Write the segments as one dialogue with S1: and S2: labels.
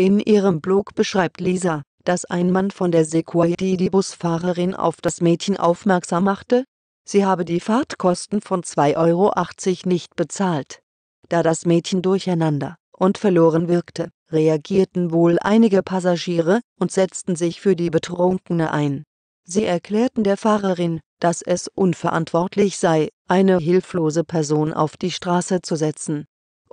S1: In ihrem Blog beschreibt Lisa, dass ein Mann von der Sequoia die Busfahrerin auf das Mädchen aufmerksam machte, sie habe die Fahrtkosten von 2,80 Euro nicht bezahlt. Da das Mädchen durcheinander und verloren wirkte, reagierten wohl einige Passagiere und setzten sich für die Betrunkene ein. Sie erklärten der Fahrerin, dass es unverantwortlich sei, eine hilflose Person auf die Straße zu setzen,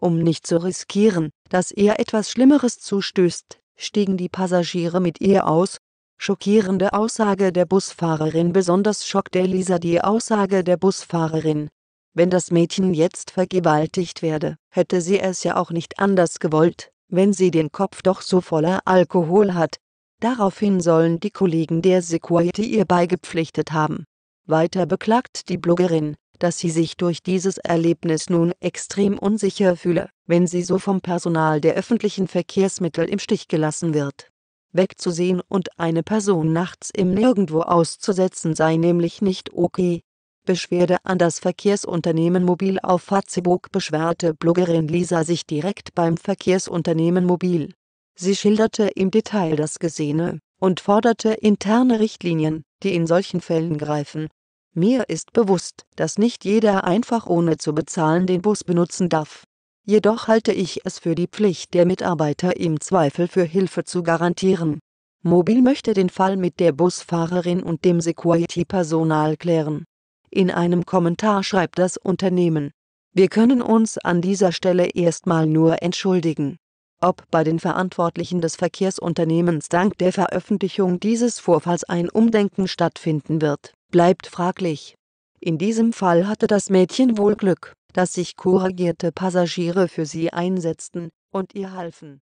S1: um nicht zu riskieren, dass ihr etwas Schlimmeres zustößt, stiegen die Passagiere mit ihr aus. Schockierende Aussage der Busfahrerin Besonders schockte Lisa die Aussage der Busfahrerin. Wenn das Mädchen jetzt vergewaltigt werde, hätte sie es ja auch nicht anders gewollt, wenn sie den Kopf doch so voller Alkohol hat. Daraufhin sollen die Kollegen der Security ihr beigepflichtet haben. Weiter beklagt die Bloggerin, dass sie sich durch dieses Erlebnis nun extrem unsicher fühle, wenn sie so vom Personal der öffentlichen Verkehrsmittel im Stich gelassen wird. Wegzusehen und eine Person nachts im Nirgendwo auszusetzen sei nämlich nicht okay. Beschwerde an das Verkehrsunternehmen Mobil Auf Facebook beschwerte Bloggerin Lisa sich direkt beim Verkehrsunternehmen Mobil. Sie schilderte im Detail das Gesehene und forderte interne Richtlinien, die in solchen Fällen greifen mir ist bewusst, dass nicht jeder einfach ohne zu bezahlen den Bus benutzen darf. Jedoch halte ich es für die Pflicht der Mitarbeiter im Zweifel für Hilfe zu garantieren. Mobil möchte den Fall mit der Busfahrerin und dem Security-Personal klären. In einem Kommentar schreibt das Unternehmen, wir können uns an dieser Stelle erstmal nur entschuldigen. Ob bei den Verantwortlichen des Verkehrsunternehmens dank der Veröffentlichung dieses Vorfalls ein Umdenken stattfinden wird bleibt fraglich. In diesem Fall hatte das Mädchen wohl Glück, dass sich korrigierte Passagiere für sie einsetzten und ihr halfen.